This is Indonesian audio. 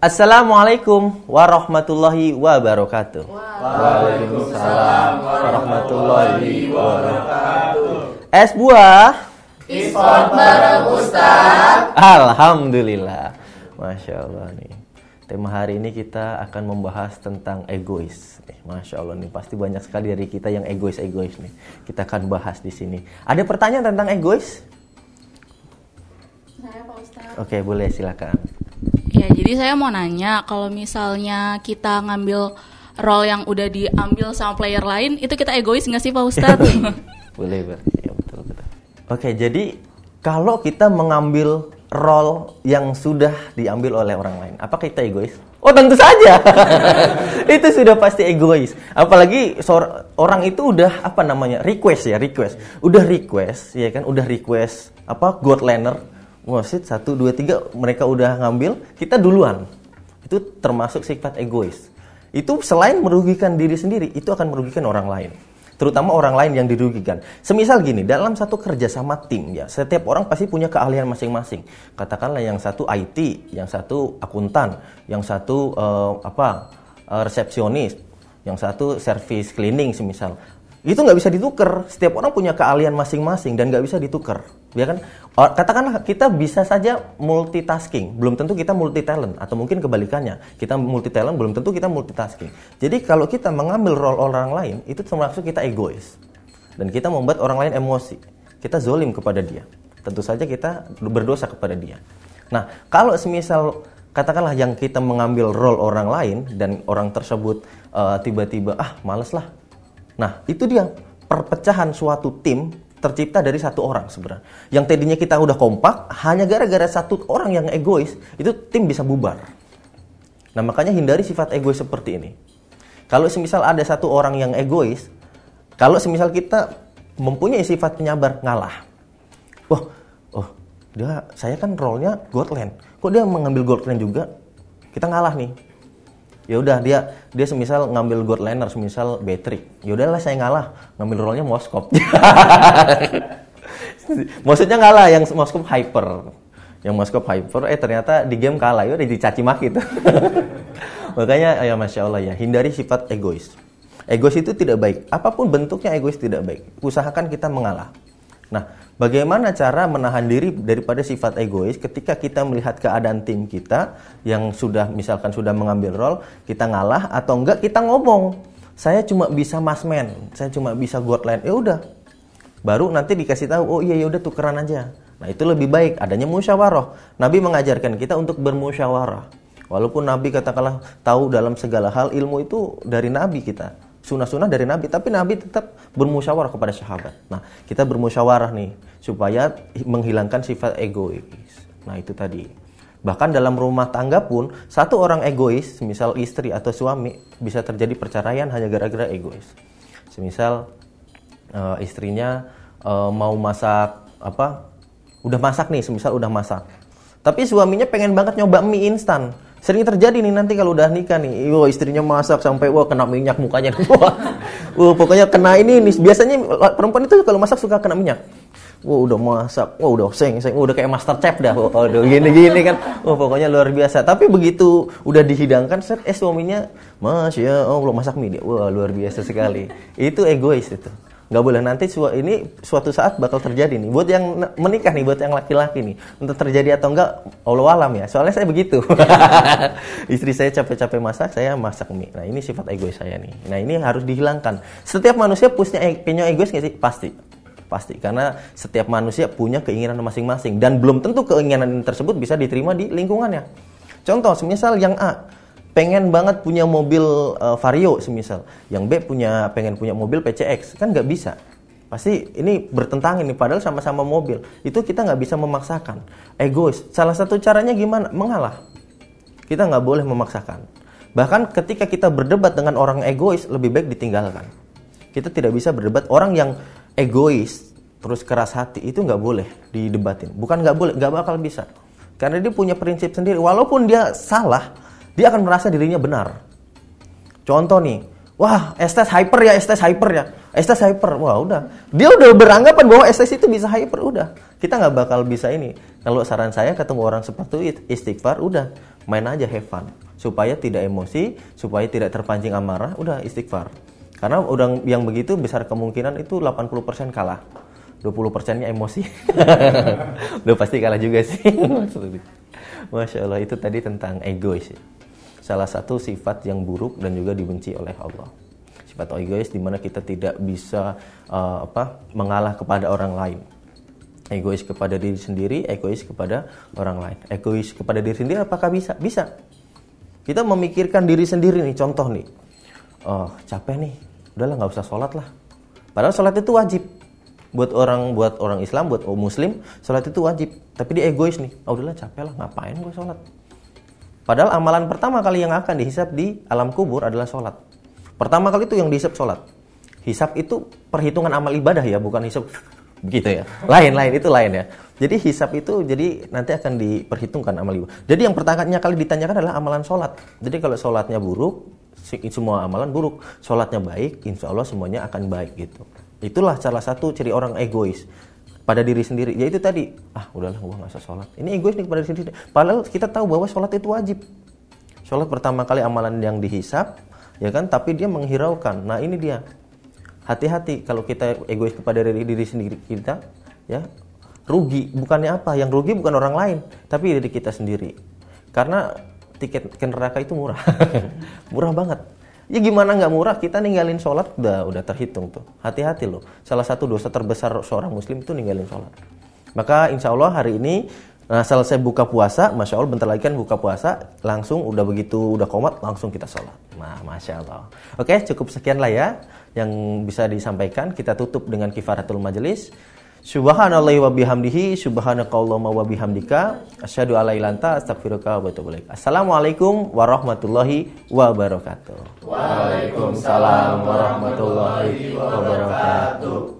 Assalamualaikum warahmatullahi wabarakatuh. Waalaikumsalam warahmatullahi wabarakatuh. Es buah. Ispon bareng Ustaz. Alhamdulillah. Masya Allah nih. Tema hari ini kita akan membahas tentang egois. Eh, Masya Allah nih, pasti banyak sekali dari kita yang egois-egois nih. Kita akan bahas di sini. Ada pertanyaan tentang egois? Saya Pak Ustaz. Oke, boleh silakan. Jadi saya mau nanya kalau misalnya kita ngambil role yang udah diambil sama player lain itu kita egois nggak sih Pak Ustadz? Boleh Ya, betul, betul. Oke, jadi kalau kita mengambil role yang sudah diambil oleh orang lain, apa kita egois? Oh tentu saja, itu sudah pasti egois. Apalagi orang itu udah apa namanya request ya request, udah request ya kan, udah request apa God wasit satu dua tiga mereka udah ngambil kita duluan itu termasuk sifat egois itu selain merugikan diri sendiri itu akan merugikan orang lain terutama orang lain yang dirugikan. Semisal gini, dalam satu kerjasama tim ya, setiap orang pasti punya keahlian masing-masing. Katakanlah yang satu IT, yang satu akuntan, yang satu uh, apa uh, resepsionis, yang satu service cleaning semisal itu nggak bisa ditukar. Setiap orang punya keahlian masing-masing dan nggak bisa ditukar. Ya kan? Oh, katakanlah kita bisa saja multitasking, belum tentu kita multi talent atau mungkin kebalikannya. Kita multi talent belum tentu kita multitasking. Jadi kalau kita mengambil role orang lain itu termasuk kita egois. Dan kita membuat orang lain emosi. Kita zolim kepada dia. Tentu saja kita berdosa kepada dia. Nah, kalau semisal katakanlah yang kita mengambil role orang lain dan orang tersebut eh, tiba-tiba uh, ah males lah Nah, itu dia perpecahan suatu tim tercipta dari satu orang sebenarnya. Yang tadinya kita udah kompak, hanya gara-gara satu orang yang egois, itu tim bisa bubar. Nah, makanya hindari sifat egois seperti ini. Kalau semisal ada satu orang yang egois, kalau semisal kita mempunyai sifat penyabar, ngalah. Wah, oh, dia saya kan role-nya Godland. Kok dia mengambil Godland juga? Kita ngalah nih ya udah dia dia semisal ngambil gold liner semisal battery ya udahlah saya ngalah ngambil role-nya Moskop maksudnya ngalah yang Moskop hyper yang Moskop hyper eh ternyata di game kalah ya udah dicaci maki tuh makanya ya masya Allah ya hindari sifat egois egois itu tidak baik apapun bentuknya egois tidak baik usahakan kita mengalah Nah, bagaimana cara menahan diri daripada sifat egois ketika kita melihat keadaan tim kita yang sudah misalkan sudah mengambil role, kita ngalah atau enggak kita ngomong, saya cuma bisa masmen, saya cuma bisa line Ya udah. Baru nanti dikasih tahu, oh iya ya udah tukeran aja. Nah, itu lebih baik adanya musyawarah. Nabi mengajarkan kita untuk bermusyawarah. Walaupun Nabi katakanlah tahu dalam segala hal ilmu itu dari Nabi kita sunnah-sunnah dari Nabi, tapi Nabi tetap bermusyawarah kepada sahabat. Nah, kita bermusyawarah nih supaya menghilangkan sifat egois. Nah, itu tadi. Bahkan dalam rumah tangga pun satu orang egois, misal istri atau suami, bisa terjadi perceraian hanya gara-gara egois. Semisal uh, istrinya uh, mau masak apa? Udah masak nih, semisal udah masak. Tapi suaminya pengen banget nyoba mie instan Sering terjadi nih nanti kalau udah nikah nih, wah istrinya masak sampai wah kena minyak mukanya. Wah, pokoknya kena ini nih. Biasanya perempuan itu kalau masak suka kena minyak. Wah udah masak, wah udah seng, seng, wah, udah kayak master chef dah. Wah, gini gini kan. Wah pokoknya luar biasa. Tapi begitu udah dihidangkan, set eh suaminya, Masya Allah masak mie dia. Wah luar biasa sekali. Itu egois itu nggak boleh nanti su ini suatu saat bakal terjadi nih buat yang menikah nih buat yang laki-laki nih untuk terjadi atau enggak Allah alam ya soalnya saya begitu istri saya capek-capek masak saya masak mie nah ini sifat egois saya nih nah ini harus dihilangkan setiap manusia punya e-, punya egois nggak sih pasti pasti karena setiap manusia punya keinginan masing-masing dan belum tentu keinginan tersebut bisa diterima di lingkungannya contoh semisal yang A pengen banget punya mobil uh, Vario semisal, yang B punya pengen punya mobil PCX kan nggak bisa. Pasti ini bertentangan ini padahal sama-sama mobil. Itu kita nggak bisa memaksakan. Egois. Salah satu caranya gimana? Mengalah. Kita nggak boleh memaksakan. Bahkan ketika kita berdebat dengan orang egois lebih baik ditinggalkan. Kita tidak bisa berdebat orang yang egois terus keras hati itu nggak boleh didebatin. Bukan nggak boleh, nggak bakal bisa. Karena dia punya prinsip sendiri. Walaupun dia salah, dia akan merasa dirinya benar. Contoh nih, wah estes hyper ya, estes hyper ya, estes hyper, wah udah. Dia udah beranggapan bahwa estes itu bisa hyper, udah. Kita nggak bakal bisa ini. Kalau saran saya ketemu orang seperti itu istighfar, udah main aja have fun supaya tidak emosi, supaya tidak terpancing amarah, udah istighfar. Karena udah yang begitu besar kemungkinan itu 80% kalah. 20 persennya emosi. Udah pasti kalah juga sih. Masya Allah, itu tadi tentang egois. sih salah satu sifat yang buruk dan juga dibenci oleh Allah. Sifat egois di mana kita tidak bisa uh, apa mengalah kepada orang lain. Egois kepada diri sendiri, egois kepada orang lain. Egois kepada diri sendiri apakah bisa? Bisa. Kita memikirkan diri sendiri nih, contoh nih. Oh, capek nih. Udahlah nggak usah sholat lah. Padahal sholat itu wajib buat orang buat orang Islam buat oh, muslim sholat itu wajib tapi dia egois nih oh, udahlah capek lah ngapain gue sholat Padahal amalan pertama kali yang akan dihisap di alam kubur adalah sholat. Pertama kali itu yang dihisap sholat. Hisap itu perhitungan amal ibadah ya, bukan hisap begitu ya. Lain-lain itu lain ya. Jadi hisap itu jadi nanti akan diperhitungkan amal ibadah. Jadi yang pertamanya kali ditanyakan adalah amalan sholat. Jadi kalau sholatnya buruk, semua amalan buruk. Sholatnya baik, insya Allah semuanya akan baik gitu. Itulah salah satu ciri orang egois pada diri sendiri ya itu tadi ah udahlah gua nggak usah sholat ini egois nih kepada diri sendiri padahal kita tahu bahwa sholat itu wajib sholat pertama kali amalan yang dihisap ya kan tapi dia menghiraukan nah ini dia hati-hati kalau kita egois kepada diri, diri sendiri kita ya rugi bukannya apa yang rugi bukan orang lain tapi diri kita sendiri karena tiket ke neraka itu murah murah banget ya gimana nggak murah kita ninggalin sholat udah udah terhitung tuh hati-hati loh salah satu dosa terbesar seorang muslim itu ninggalin sholat maka insya Allah hari ini nah, selesai buka puasa masya Allah bentar lagi kan buka puasa langsung udah begitu udah komat langsung kita sholat nah masya Allah oke cukup sekian lah ya yang bisa disampaikan kita tutup dengan kifaratul majelis Subhanallah wa bihamdihi, subhanakallahumma wa bihamdika, asyhadu alla ilaha astagfiruka wa atubu ilaik. Assalamualaikum warahmatullahi wabarakatuh. Waalaikumsalam warahmatullahi wabarakatuh.